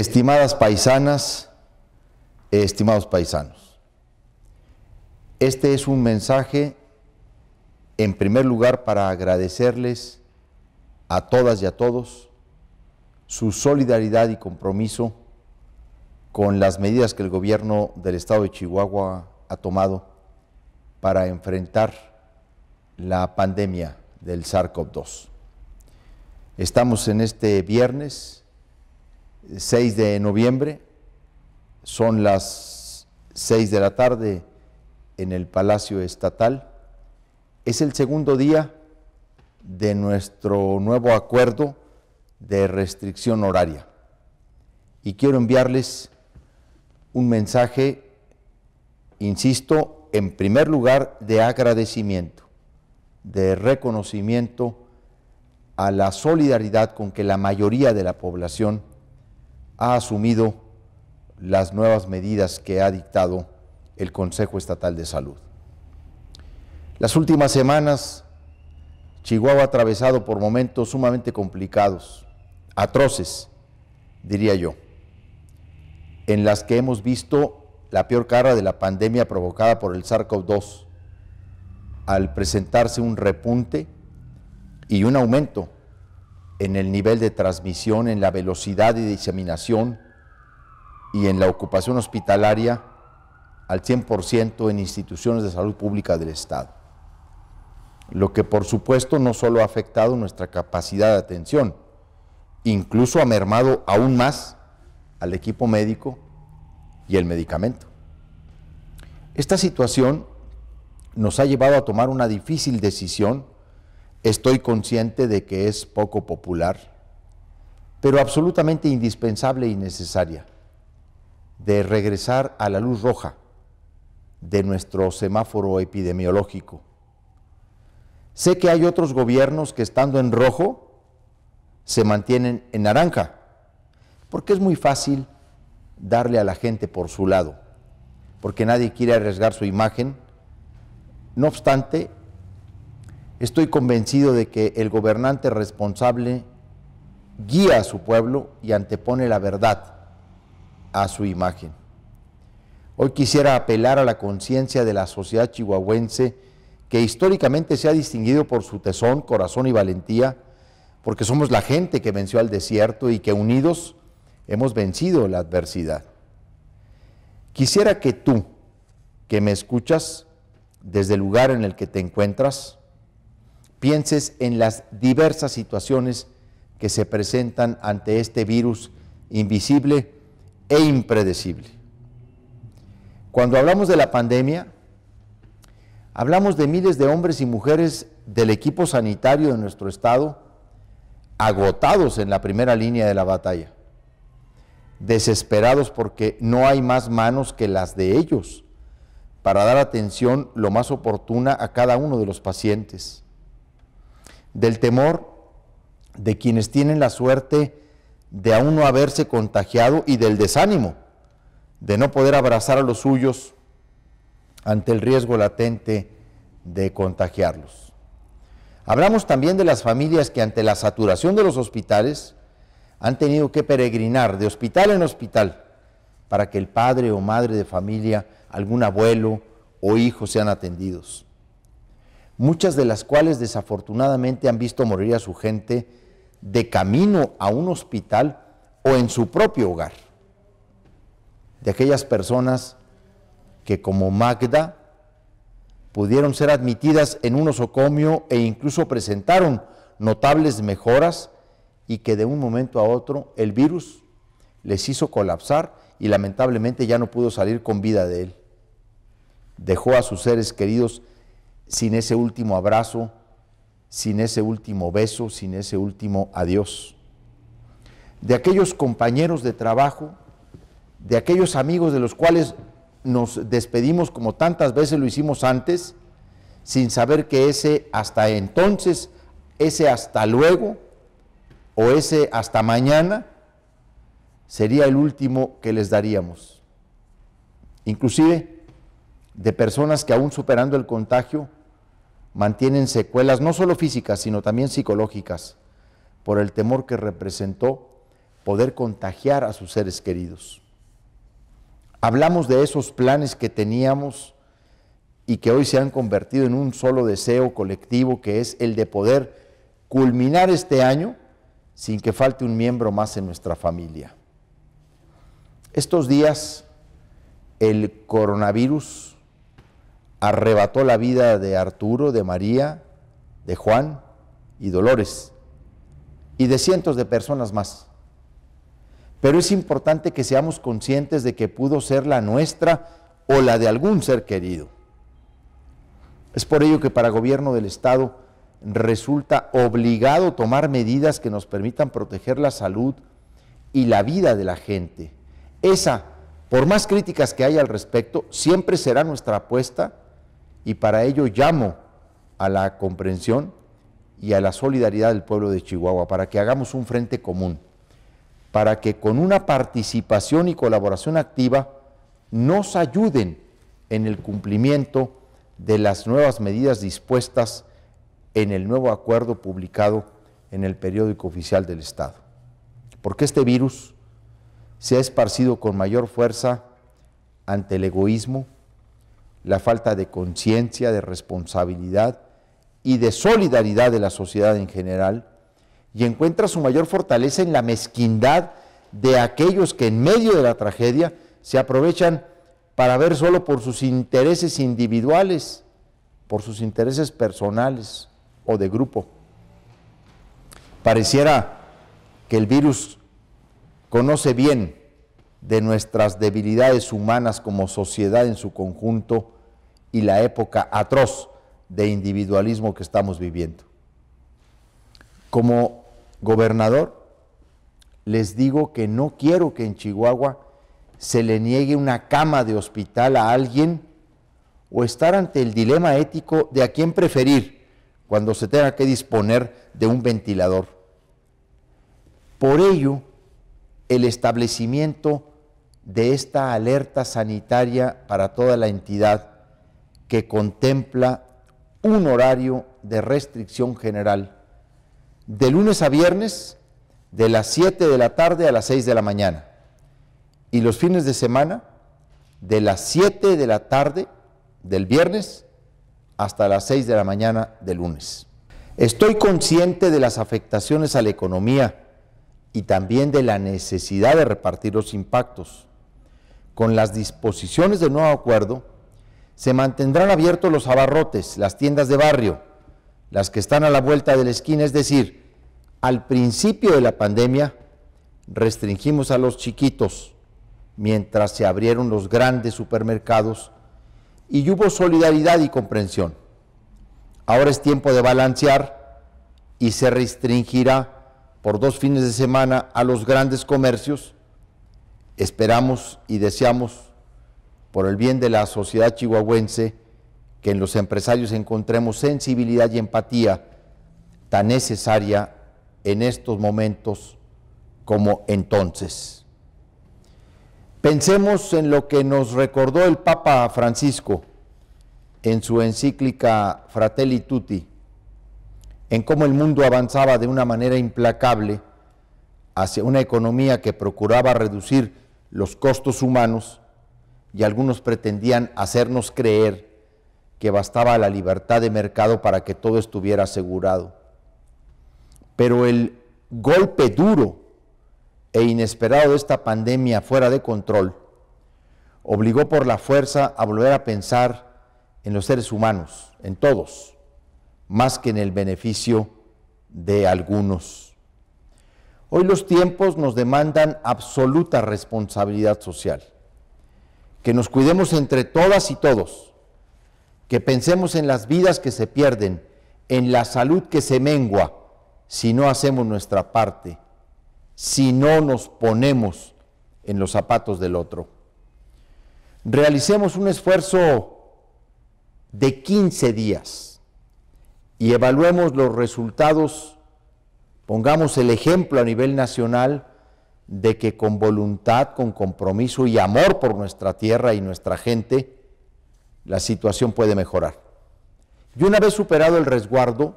Estimadas paisanas, estimados paisanos, este es un mensaje en primer lugar para agradecerles a todas y a todos su solidaridad y compromiso con las medidas que el gobierno del estado de Chihuahua ha tomado para enfrentar la pandemia del SARS-CoV-2. Estamos en este viernes 6 de noviembre, son las 6 de la tarde en el Palacio Estatal. Es el segundo día de nuestro nuevo acuerdo de restricción horaria. Y quiero enviarles un mensaje, insisto, en primer lugar de agradecimiento, de reconocimiento a la solidaridad con que la mayoría de la población ha asumido las nuevas medidas que ha dictado el Consejo Estatal de Salud. Las últimas semanas, Chihuahua ha atravesado por momentos sumamente complicados, atroces, diría yo, en las que hemos visto la peor cara de la pandemia provocada por el SARS-CoV-2, al presentarse un repunte y un aumento en el nivel de transmisión, en la velocidad de diseminación y en la ocupación hospitalaria al 100% en instituciones de salud pública del Estado. Lo que por supuesto no solo ha afectado nuestra capacidad de atención, incluso ha mermado aún más al equipo médico y el medicamento. Esta situación nos ha llevado a tomar una difícil decisión Estoy consciente de que es poco popular, pero absolutamente indispensable y necesaria, de regresar a la luz roja de nuestro semáforo epidemiológico. Sé que hay otros gobiernos que estando en rojo se mantienen en naranja, porque es muy fácil darle a la gente por su lado, porque nadie quiere arriesgar su imagen. No obstante, Estoy convencido de que el gobernante responsable guía a su pueblo y antepone la verdad a su imagen. Hoy quisiera apelar a la conciencia de la sociedad chihuahuense que históricamente se ha distinguido por su tesón, corazón y valentía, porque somos la gente que venció al desierto y que unidos hemos vencido la adversidad. Quisiera que tú, que me escuchas desde el lugar en el que te encuentras, pienses en las diversas situaciones que se presentan ante este virus invisible e impredecible. Cuando hablamos de la pandemia, hablamos de miles de hombres y mujeres del equipo sanitario de nuestro estado agotados en la primera línea de la batalla, desesperados porque no hay más manos que las de ellos para dar atención lo más oportuna a cada uno de los pacientes del temor de quienes tienen la suerte de aún no haberse contagiado y del desánimo de no poder abrazar a los suyos ante el riesgo latente de contagiarlos. Hablamos también de las familias que ante la saturación de los hospitales han tenido que peregrinar de hospital en hospital para que el padre o madre de familia, algún abuelo o hijo sean atendidos muchas de las cuales desafortunadamente han visto morir a su gente de camino a un hospital o en su propio hogar. De aquellas personas que como Magda pudieron ser admitidas en un osocomio e incluso presentaron notables mejoras y que de un momento a otro el virus les hizo colapsar y lamentablemente ya no pudo salir con vida de él. Dejó a sus seres queridos sin ese último abrazo, sin ese último beso, sin ese último adiós. De aquellos compañeros de trabajo, de aquellos amigos de los cuales nos despedimos como tantas veces lo hicimos antes, sin saber que ese hasta entonces, ese hasta luego o ese hasta mañana sería el último que les daríamos. Inclusive de personas que aún superando el contagio, mantienen secuelas no solo físicas, sino también psicológicas, por el temor que representó poder contagiar a sus seres queridos. Hablamos de esos planes que teníamos y que hoy se han convertido en un solo deseo colectivo, que es el de poder culminar este año sin que falte un miembro más en nuestra familia. Estos días el coronavirus arrebató la vida de Arturo, de María, de Juan y Dolores y de cientos de personas más. Pero es importante que seamos conscientes de que pudo ser la nuestra o la de algún ser querido. Es por ello que para gobierno del Estado resulta obligado tomar medidas que nos permitan proteger la salud y la vida de la gente. Esa, por más críticas que haya al respecto, siempre será nuestra apuesta y para ello llamo a la comprensión y a la solidaridad del pueblo de Chihuahua, para que hagamos un frente común, para que con una participación y colaboración activa nos ayuden en el cumplimiento de las nuevas medidas dispuestas en el nuevo acuerdo publicado en el periódico oficial del Estado. Porque este virus se ha esparcido con mayor fuerza ante el egoísmo, la falta de conciencia, de responsabilidad y de solidaridad de la sociedad en general, y encuentra su mayor fortaleza en la mezquindad de aquellos que en medio de la tragedia se aprovechan para ver solo por sus intereses individuales, por sus intereses personales o de grupo. Pareciera que el virus conoce bien de nuestras debilidades humanas como sociedad en su conjunto y la época atroz de individualismo que estamos viviendo. Como gobernador, les digo que no quiero que en Chihuahua se le niegue una cama de hospital a alguien o estar ante el dilema ético de a quién preferir cuando se tenga que disponer de un ventilador. Por ello, el establecimiento de esta alerta sanitaria para toda la entidad que contempla un horario de restricción general de lunes a viernes de las 7 de la tarde a las 6 de la mañana y los fines de semana de las 7 de la tarde del viernes hasta las 6 de la mañana del lunes. Estoy consciente de las afectaciones a la economía y también de la necesidad de repartir los impactos con las disposiciones del nuevo acuerdo, se mantendrán abiertos los abarrotes, las tiendas de barrio, las que están a la vuelta de la esquina, es decir, al principio de la pandemia restringimos a los chiquitos, mientras se abrieron los grandes supermercados y hubo solidaridad y comprensión. Ahora es tiempo de balancear y se restringirá por dos fines de semana a los grandes comercios Esperamos y deseamos, por el bien de la sociedad chihuahuense, que en los empresarios encontremos sensibilidad y empatía tan necesaria en estos momentos como entonces. Pensemos en lo que nos recordó el Papa Francisco en su encíclica Fratelli Tutti, en cómo el mundo avanzaba de una manera implacable hacia una economía que procuraba reducir los costos humanos y algunos pretendían hacernos creer que bastaba la libertad de mercado para que todo estuviera asegurado. Pero el golpe duro e inesperado de esta pandemia fuera de control obligó por la fuerza a volver a pensar en los seres humanos, en todos, más que en el beneficio de algunos. Hoy los tiempos nos demandan absoluta responsabilidad social, que nos cuidemos entre todas y todos, que pensemos en las vidas que se pierden, en la salud que se mengua, si no hacemos nuestra parte, si no nos ponemos en los zapatos del otro. Realicemos un esfuerzo de 15 días y evaluemos los resultados pongamos el ejemplo a nivel nacional de que con voluntad, con compromiso y amor por nuestra tierra y nuestra gente, la situación puede mejorar. Y una vez superado el resguardo,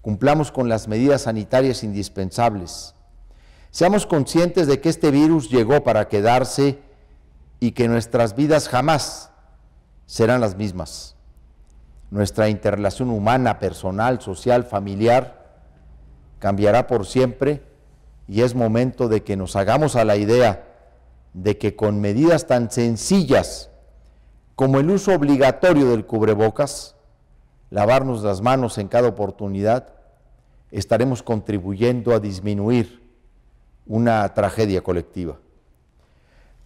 cumplamos con las medidas sanitarias indispensables. Seamos conscientes de que este virus llegó para quedarse y que nuestras vidas jamás serán las mismas. Nuestra interrelación humana, personal, social, familiar, cambiará por siempre y es momento de que nos hagamos a la idea de que con medidas tan sencillas como el uso obligatorio del cubrebocas, lavarnos las manos en cada oportunidad, estaremos contribuyendo a disminuir una tragedia colectiva.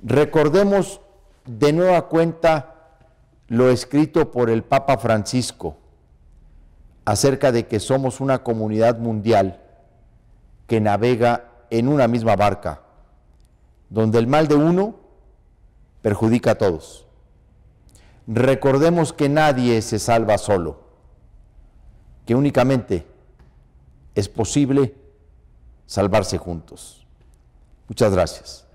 Recordemos de nueva cuenta lo escrito por el Papa Francisco acerca de que somos una comunidad mundial que navega en una misma barca, donde el mal de uno perjudica a todos. Recordemos que nadie se salva solo, que únicamente es posible salvarse juntos. Muchas gracias.